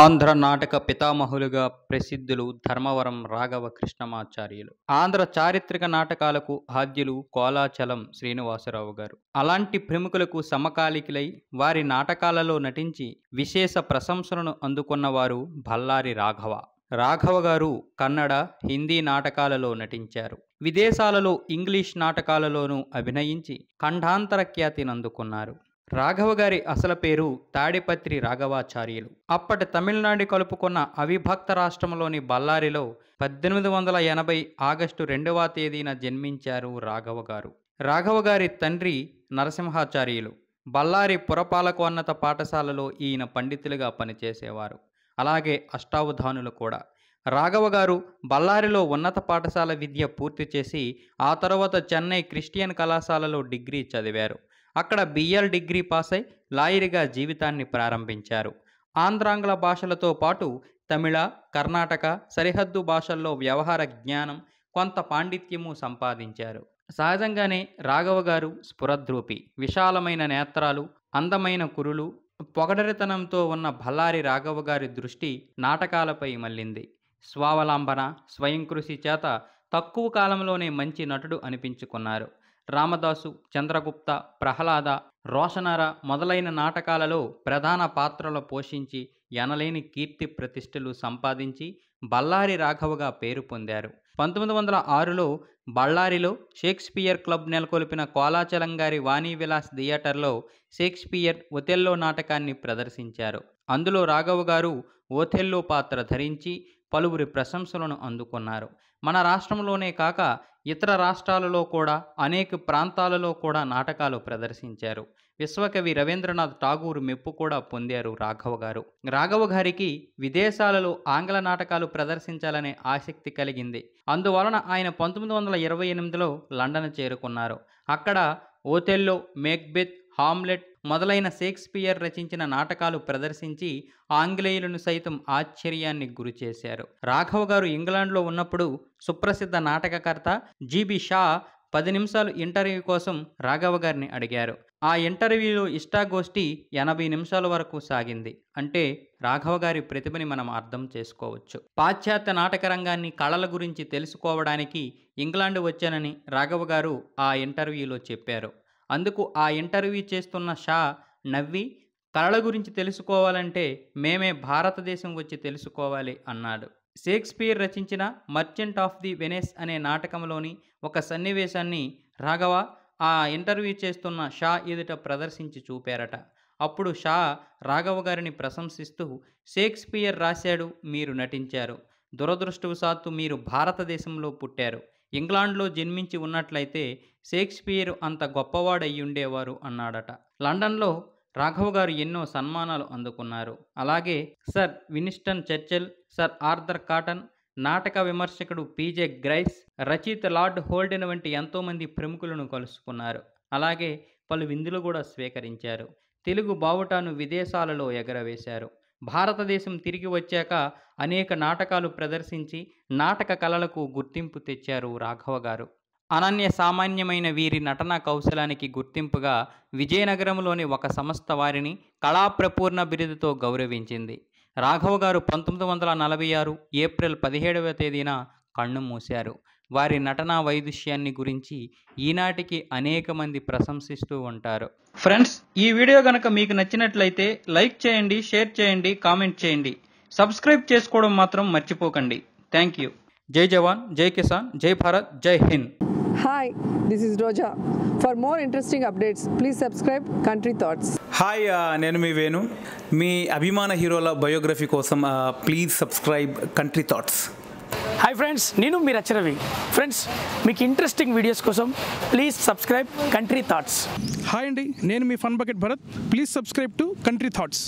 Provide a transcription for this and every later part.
ఆంధ్ర నాటక పితామహులుగా ప్రసిద్ధులు ధర్మవరం రాఘవ కృష్ణమాచార్యులు ఆంధ్ర చారిత్రక నాటకాలకు ఆద్యులు కోలాచలం శ్రీనివాసరావు గారు అలాంటి ప్రముఖులకు సమకాలికులై వారి నాటకాలలో నటించి విశేష ప్రశంసలను అందుకున్నవారు భల్లారి రాఘవ రాఘవ గారు కన్నడ హిందీ నాటకాలలో నటించారు విదేశాలలో ఇంగ్లీష్ నాటకాలలోనూ అభినయించి ఖండాంతర ఖ్యాతినందుకున్నారు రాఘవ గారి అసలు పేరు తాడిపత్రి రాఘవాచార్యులు అప్పటి తమిళనాడు కలుపుకున్న అవిభక్త రాష్ట్రంలోని బళ్ళారిలో పద్దెనిమిది వందల ఎనభై ఆగస్టు రెండవ తేదీన జన్మించారు రాఘవ గారు రాఘవ గారి తండ్రి నరసింహాచార్యులు బళ్ళారి పురపాలకోన్నత పాఠశాలలో ఈయన పండితులుగా పనిచేసేవారు అలాగే అష్టావధానులు కూడా రాఘవ గారు బళ్ళారిలో ఉన్నత పాఠశాల విద్య పూర్తి చేసి ఆ తర్వాత చెన్నై క్రిస్టియన్ కళాశాలలో డిగ్రీ చదివారు అక్కడ బిఎల్ డిగ్రీ పాస్ అయి లాయర్గా జీవితాన్ని ప్రారంభించారు ఆంధ్రాంగ్ల భాషలతో పాటు తమిళ కర్ణాటక సరిహద్దు భాషల్లో వ్యవహార జ్ఞానం కొంత పాండిత్యము సంపాదించారు సహజంగానే రాఘవ గారు స్ఫురద్రూపి విశాలమైన నేత్రాలు అందమైన కురులు పొగడరితనంతో ఉన్న బల్లారి రాఘవ గారి దృష్టి నాటకాలపై మళ్ళింది స్వావలంబన స్వయం కృషి చేత తక్కువ కాలంలోనే మంచి నటుడు అనిపించుకున్నారు రామదాసు చంద్రగుప్త ప్రహ్లాద రోషనర మొదలైన నాటకాలలో ప్రధాన పాత్రలు పోషించి ఎనలేని కీర్తి ప్రతిష్టలు సంపాదించి బళ్ళారి రాఘవగా పేరు పొందారు పంతొమ్మిది వందల ఆరులో బళ్ళారిలో షేక్స్పియర్ క్లబ్ నెలకొల్పిన కోలాచలం గారి వాణి విలాస్ థియేటర్లో షేక్స్పియర్ ఒథెల్లో నాటకాన్ని ప్రదర్శించారు అందులో రాఘవ గారు ఓథెల్లో పాత్ర ధరించి పలువురి ప్రశంసలను అందుకున్నారు మన రాష్ట్రంలోనే కాక ఇతర రాష్ట్రాలలో కూడా అనేక ప్రాంతాలలో కూడా నాటకాలు ప్రదర్శించారు విశ్వకవి రవీంద్రనాథ్ ఠాగూర్ మెప్పు కూడా పొందారు రాఘవ గారు రాఘవ గారికి విదేశాలలో ఆంగ్ల నాటకాలు ప్రదర్శించాలనే ఆసక్తి కలిగింది అందువలన ఆయన పంతొమ్మిది వందల ఇరవై ఎనిమిదిలో లండన్ చేరుకున్నారు అక్కడ ఓతెల్లో మేక్బెత్ హామ్లెట్ మొదలైన షేక్స్పియర్ రచించిన నాటకాలు ప్రదర్శించి ఆంగ్లేయులను సైతం ఆశ్చర్యాన్ని గురిచేశారు రాఘవ గారు ఇంగ్లాండ్లో ఉన్నప్పుడు సుప్రసిద్ధ నాటకకర్త జీబీ షా పది నిమిషాలు ఇంటర్వ్యూ కోసం రాఘవ గారిని అడిగారు ఆ ఇంటర్వ్యూలో ఇష్టాగోష్ఠి ఎనభై నిమిషాల వరకు సాగింది అంటే రాఘవ గారి ప్రతిభని మనం అర్థం చేసుకోవచ్చు పాశ్చాత్య నాటక రంగాన్ని కళల గురించి తెలుసుకోవడానికి ఇంగ్లాండ్ వచ్చానని రాఘవ గారు ఆ ఇంటర్వ్యూలో చెప్పారు అందుకు ఆ ఇంటర్వ్యూ చేస్తున్న షా నవ్వి కళల గురించి తెలుసుకోవాలంటే మేమే భారతదేశం వచ్చి తెలుసుకోవాలి అన్నాడు షేక్స్పియర్ రచించిన మర్చెంట్ ఆఫ్ ది వెనెస్ అనే నాటకంలోని ఒక సన్నివేశాన్ని రాఘవ ఆ ఇంటర్వ్యూ చేస్తున్న షా ఎదుట ప్రదర్శించి చూపారట అప్పుడు షా రాఘవ గారిని ప్రశంసిస్తూ షేక్స్పియర్ రాశాడు మీరు నటించారు దురదృష్టవశాత్తు మీరు భారతదేశంలో పుట్టారు ఇంగ్లాండ్లో జన్మించి ఉన్నట్లయితే షేక్స్పియర్ అంత గొప్పవాడయ్యుండేవారు అన్నాడట లండన్లో రాఘవ్ గారు ఎన్నో సన్మానాలు అందుకున్నారు అలాగే sir Winston Churchill sir Arthur Cotton నాటక విమర్శకుడు పీజే గ్రైస్ రచయిత లార్డ్ హోల్డెన్ వంటి ఎంతోమంది ప్రముఖులను కలుసుకున్నారు అలాగే పలు విందులు కూడా స్వీకరించారు తెలుగు బావుటాను విదేశాలలో ఎగరవేశారు భారతదేశం తిరిగి వచ్చాక అనేక నాటకాలు ప్రదర్శించి నాటక కళలకు గుర్తింపు తెచ్చారు రాఘవ గారు అనన్య సామాన్యమైన వీరి నటన కౌశలానికి గుర్తింపుగా విజయనగరంలోని ఒక సంస్థ వారిని కళాప్రపూర్ణ బిరుదుతో గౌరవించింది రాఘవ గారు పంతొమ్మిది వందల నలభై ఆరు ఏప్రిల్ పదిహేడవ తేదీన కన్ను మూశారు వారి నటనా వైదుష్యాన్ని గురించి ఈనాటికి అనేక మంది ప్రశంసిస్తూ ఉంటారు ఫ్రెండ్స్ ఈ వీడియో గనక మీకు నచ్చినట్లయితే లైక్ చేయండి షేర్ చేయండి కామెంట్ చేయండి సబ్స్క్రైబ్ చేసుకోవడం మాత్రం మర్చిపోకండి థ్యాంక్ యూ జై జవాన్ జై కిసాన్ జై భారత్ జై Hind hi this is Roja for more interesting updates please subscribe country thoughts hi నేను మీ వేణు మీ అభిమాన హీరోల బయోగ్రఫీ కోసం please subscribe country thoughts hi friends నేను మీరు అచ్చరవి ఫ్రెండ్స్ మీకు ఇంట్రెస్టింగ్ వీడియోస్ కోసం please subscribe country thoughts hi అండి నేను మీ fun bucket Bharat please subscribe to country thoughts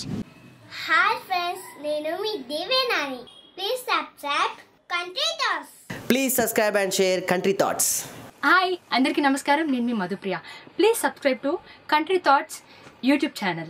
hi friends నేను మీ దేవేనాని please subscribe country thoughts please subscribe and share country thoughts hi అందరికీ నమస్కారం నేను మీ Madhupriya please subscribe to country thoughts YouTube channel